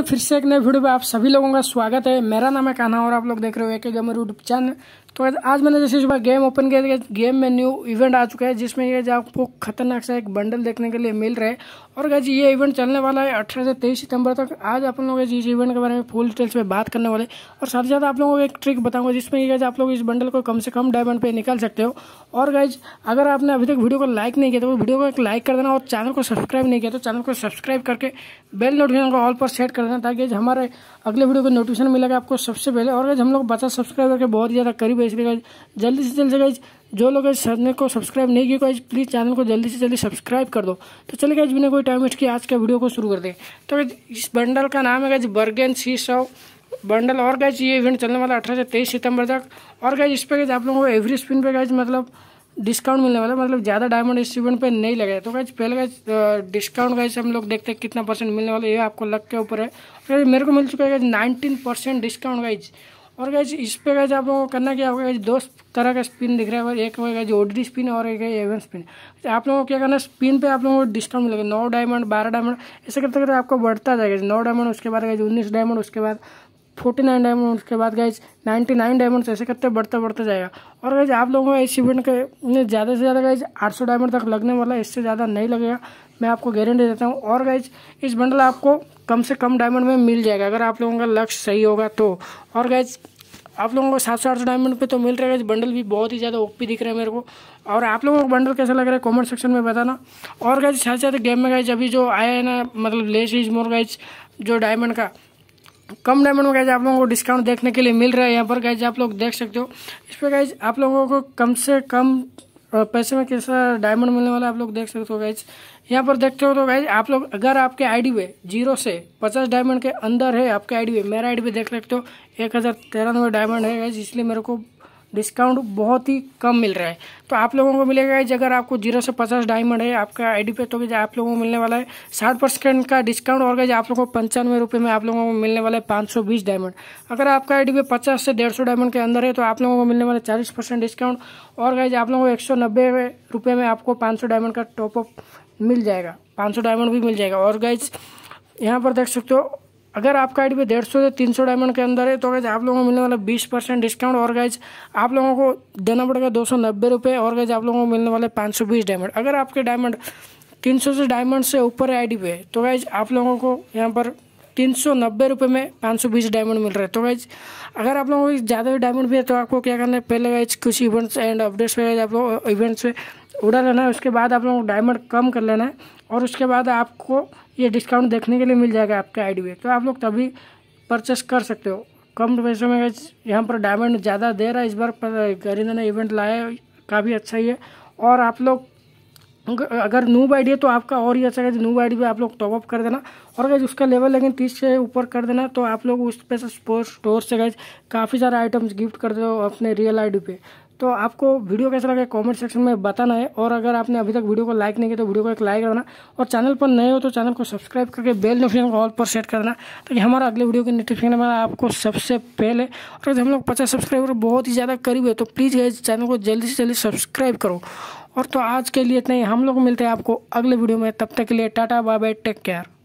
फिर से एक नए वीडियो में आप सभी लोगों का स्वागत है मेरा नाम है कान्हा और आप लोग देख रहे हो एक गमर यूट्यूब चैनल तो आज मैंने जैसे इस बार गेम ओपन किया गेम में न्यू इवेंट आ चुका है जिसमें ये आपको खतरनाक सा एक बंडल देखने के लिए मिल रहा है और गैज ये इवेंट चलने वाला है अठारह से तेईस सितंबर तक आज आप लोग इस इवेंट के बारे में फुल डिटेल्स में बात करने वाले और साथ ही साथ आप लोगों को एक ट्रिक बताऊंगा जिसमें ये आप लोग इस बंडल को कम से कम डायमंड पर निकाल सकते हो और गैज अगर आपने अभी तक वीडियो को लाइक नहीं किया तो वीडियो को एक लाइक कर देना और चैनल को सब्सक्राइब नहीं किया तो चैनल को सब्सक्राइब करके बेल नोटिफिकेशन को ऑल पर सेट कर देना ताकि हमारे अगले वीडियो को नोटिफिकेशन मिलेगा आपको सबसे पहले और गैज हम लोग बचा सब्सक्राइब करके बहुत ज़्यादा करीब होगा इसलिए गाइज जल्दी से जल्दी से गाइज जो लोग इस चैनल को सब्सक्राइब नहीं किया गाइज प्लीज़ चैनल को जल्दी से जल्दी सब्सक्राइब कर दो तो चले गाइज बिना कोई टाइम वेस्ट किया आज का वीडियो को शुरू कर दें तो इस बंडल का नाम है गाइज बर्गेन सी सौ बंडल और गाइज ये इवेंट चलने वाला अठारह से तेईस सितंबर तक और गाइज इस पर गाइज आप लोगों को एवरी स्पिन पर गाइज मतलब डिस्काउंट मिलने वाला मतलब ज़्यादा डायमंड इस इवेंट पर नहीं लगे तो गाइज पहले गाइज डिस्काउंट गाइज हम लोग देखते हैं कितना परसेंट मिलने वाला ये आपको लग के ऊपर है मेरे को मिल चुका है guys nineteen percent discount guys और गैज इस पे गैज आप लोगों को करना क्या होगा दो तरह का स्पिन दिख रहा है एक होगा जो ओडी स्पिन और एक है एवन स्पिन तो आप लोगों को क्या करना स्पिन पे आप लोगों को डिस्काउंट मिलेगा नौ डायमंड बारह डायमंड ऐसे करते करते आपको बढ़ता जाएगा नौ डायमंड उसके बाद गए उन्नीस डायमंड उसके बाद फोर्टी नाइन डायमंड उसके बाद गाइज नाइन्टी नाइन डायमंड ऐसे करते बढ़ता बढ़ता जाएगा और गाइज आप लोगों को इस इवेंट के ज़्यादा से ज़्यादा गाइज आठ सौ डायमंड तक लगने वाला है इससे ज़्यादा नहीं लगेगा मैं आपको गारंटी देता हूँ और गाइज इस बंडल आपको कम से कम डायमंड में मिल जाएगा अगर आप लोगों का लक्ष्य सही होगा तो और गाइज आप लोगों को सात सौ आठ सौ डायमंड पे तो मिल रहा है बंडल भी बहुत ही ज़्यादा ओपी दिख रहा है मेरे को और आप लोगों को बंडल कैसा लग रहा है कमेंट सेक्शन में बताना और गाइज साथ साथ गेम में गाइज अभी जो आया है ना मतलब लेस इज मोर गाइज जो डायमंड का कम डायमंड में गाइज आप लोगों को डिस्काउंट देखने के लिए मिल रहा है यहाँ पर गाइज आप लोग देख सकते हो इस पर गाइज आप लोगों को कम से कम पैसे में कैसा डायमंड मिलने वाला आप लोग देख सकते हो गाइज यहाँ पर देखते हो तो गाइज आप लोग अगर आपके आईडी पे जीरो से पचास डायमंड के अंदर है आपके आईडी पे मेरा आईडी पे देख सकते हो एक हज़ार तेरानवे डायमंड है गाइज इसलिए मेरे को डिस्काउंट बहुत ही कम मिल रहा है तो आप लोगों को मिलेगा अगर आपको जीरो से पचास डायमंड है आपका आईडी पे तो आप लोगों को मिलने वाला है साठ परसेंट का डिस्काउंट और आप लोगों को पंचानवे रुपये में आप लोगों को मिलने वाला है पाँच सौ बीस डायमंड अगर आपका आईडी पे पचास से डेढ़ सौ डायमंड के अंदर है तो आप लोगों को मिलने वाला है चालीस परसेंट डिस्काउंट और गाइज आप लोगों को एक सौ नब्बे रुपये में आपको पाँच सौ डायमंड का टॉपअप मिल जाएगा पाँच सौ डायमंड भी मिल जाएगा और गाइज यहाँ पर देख सकते हो अगर आपका आई डी डेढ़ सौ से तीन सौ डायमंड के अंदर है तो गैज आप लोगों को मिलने वाला बीस परसेंट डिस्काउंट और गैज आप लोगों को देना पड़ेगा दो सौ नब्बे रुपये और गैज आप लोगों को मिलने वाले पाँच सौ बीस डायमंड अगर आपके डायमंड तीन सौ से डायमंड से ऊपर है आई पे तो गैज आप लोगों को यहाँ पर तीन सौ नब्बे रुपये में पाँच सौ बीस डायमंड मिल रहे हैं तो गैज अगर आप लोगों को ज़्यादा डायमंड भी है तो आपको क्या करना है पहले गाइज कुछ इवेंट्स एंड अपडेट्स पे आप लोग इवेंट्स पे उड़ा लेना है उसके बाद आप लोगों को डायमंड कम कर लेना है और उसके बाद आपको ये डिस्काउंट देखने के लिए मिल जाएगा आपके आई पे तो आप लोग तभी परचेस कर सकते हो कम पैसे में यहाँ पर डायमंड ज़्यादा दे रहा है इस बार गरीना ने इवेंट लाया काफ़ी अच्छा ही है और आप लोग अगर नूब आईडी है तो आपका और ही अच्छा है नूब आईडी पे आप लोग टॉपअप कर देना और अगर उसका लेवल लेकिन तीस से ऊपर कर देना तो आप लोग उस पे से स्पोर्ट स्टोर से गए काफ़ी सारे आइटम्स गिफ्ट कर दो अपने रियल आईडी पे तो आपको वीडियो कैसा लगा कमेंट सेक्शन में बताना है और अगर आपने अभी तक वीडियो को लाइक नहीं किया तो वीडियो को एक लाइक करना और चैनल पर नए हो तो चैनल को सब्सक्राइब करके बेल नोटिफिकेशन को ऑल पर सेट करना ताकि हमारा अगले वीडियो की नोटिफिकेशन हमारा आपको सबसे पहले और अगर हम लोग पचास सब्सक्राइबर बहुत ही ज़्यादा करीब है तो प्लीज़ इस चैनल को जल्दी से जल्दी सब्सक्राइब करो और तो आज के लिए इतना ही हम लोग मिलते हैं आपको अगले वीडियो में तब तक के लिए tata bye bye take care